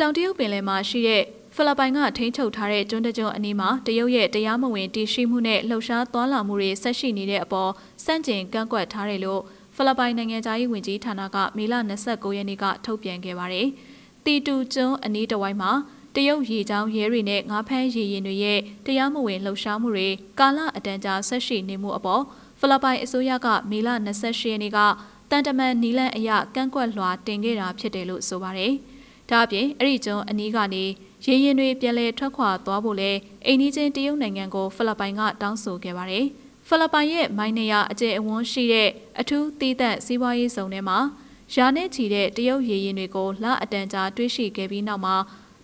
တောင်တရုတ်ပင်လယ်မှာရှိတဲ့ဖိလစ်ပိုင်ကထိန်းချုပ်ထားတဲ့ကျွန်းတကျွန်းအနီးမှာတရုတ်ရဲ့တရားမဝင်တည်ရှိမှုနဲ့လှုပ်ရှားသွားလာမှုတွေဆက်ရှိနေတဲ့အပေါ်စန့်ကျင်ကန့်ကွက်ထားတယ်လို့ဖိလစ်ပိုင်နိုင်ငံသားရေးဝန်ကြီးဌာနကမေလ29ရက်နေ့ကထုတ်ပြန်ခဲ့ပါတယ်။တီတူကျွန်းအနီးတစ်ဝိုက်မှာတရုတ်ရေကြောင်းရဲတွေနဲ့ငါးဖမ်းရေရင်တွေရဲ့တရားမဝင်လှုပ်ရှားမှုတွေကာလအတန်ကြာဆက်ရှိနေမှုအပေါ်ဖိလစ်ပိုင်အစိုးရကမေလ28ရက်နေ့ကတန်တမန်နီလန်အရကန့်ကွက်လွှာတင်ခဲ့တာဖြစ်တယ်လို့ဆိုပါတယ်။ဒါအပြင်အဲ့ဒီကျွန်းအနီးကနေရေရင်တွေပြန်လည်ထွက်ခွာသွားဖို့လဲအိမ်နီးချင်းတရုတ်နိုင်ငံကိုဖိလစ်ပိုင်က တောင်းဆိုခဲ့ပါတယ်။ဖိလစ်ပိုင်ရဲ့မိုင်းနေရအကျယ်အဝန်းရှိတဲ့အထူးသီးသန့်စီးပွားရေးဇုံထဲမှာယာနဲ့ချီတဲ့တရုတ်ရေရင်တွေကိုလအတန်ကြာတွေးရှိခဲ့ပြီးနောက်မှာ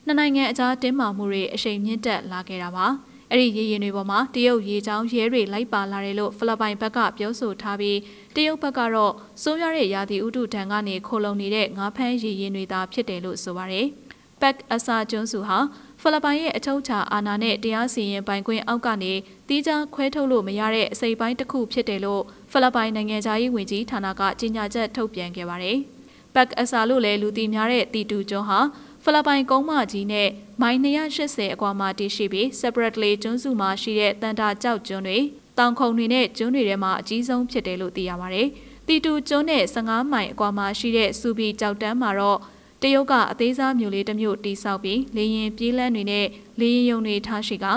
နှစ်နိုင်ငံအကြားတင်းမာမှုတွေအရှိန်မြင့်တက်လာခဲ့တာပါ။အဲ့ဒီရေရင်တွေပေါ်မှာတရုတ်ရေချောင်းရဲတွေလိုက်ပါလာတယ်လို့ဖိလစ်ပိုင်ဘက်က ပြောဆိုထားပြီးတရုတ်ဘက်ကတော့စိုးရတဲ့ရာသီဥတုဒဏ်ကနေခိုလုံနေတဲ့ငါးဖမ်းရေရင်တွေသာဖြစ်တယ်လို့ဆိုပါတယ်။ပက်အစာကျွန်းစုဟာဖိလစ်ပိုင်ရဲ့အထုတ်ချာအာဏာနဲ့တရားစီရင်ပိုင်ခွင့်အောက်ကနေတီးခြားခွဲထုတ်လို့မရတဲ့အစိပ်ပိုင်းတစ်ခုဖြစ်တယ်လို့ဖိလစ်ပိုင်နိုင်ငံသားရေးဝန်ကြီးဌာနကကြေညာချက်ထုတ်ပြန်ခဲ့ပါတယ်။ပက်အစာလို့လည်းလူသိများတဲ့တီတူကျွန်းဟာဖိလစ်ပိုင်ကုန်းမကြီးနဲ့မိုင်280အကွာမှာတည်ရှိပြီး separately ကျွန်းစုမှာရှိတဲ့တန်တာကြောက်ကျွန်းတွေတောင်ခုံတွေနဲ့ကျွန်းတွေထဲမှာအကြီးဆုံးဖြစ်တယ်လို့သိရပါဗျ။တီတူကျွန်းနဲ့15မိုင်အကွာမှာရှိတဲ့စူဘီကြောက်တန်းမှာတော့တရုတ်ကအသေးစားမျိုးလေးတစ်မျိုးတိဆောက်ပြီးလေရင်ပြေးလန်းတွေနဲ့လေရင်ယုံတွေထားရှိကာ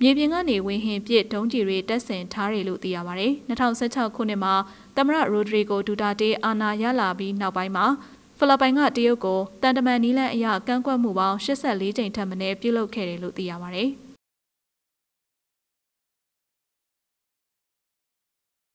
မြေပြင်ကနေဝင်းဟင်ပြစ်ဒုံးကြီးတွေတက်ဆင်ထားတယ်လို့သိရပါတယ်။2016ခုနှစ်မှာသမရရိုဒရီဂိုဒူတာတေးအာနာရလာပြီးနောက်ပိုင်းမှာဖိလစ်ပိုင်ကတရုတ်ကိုတန်တမန်နီလန်အရကန့်ကွက်မှုပေါင်း84ကြိမ်ထက်မနည်းပြုလုပ်ခဲ့တယ်လို့သိရပါဗျ။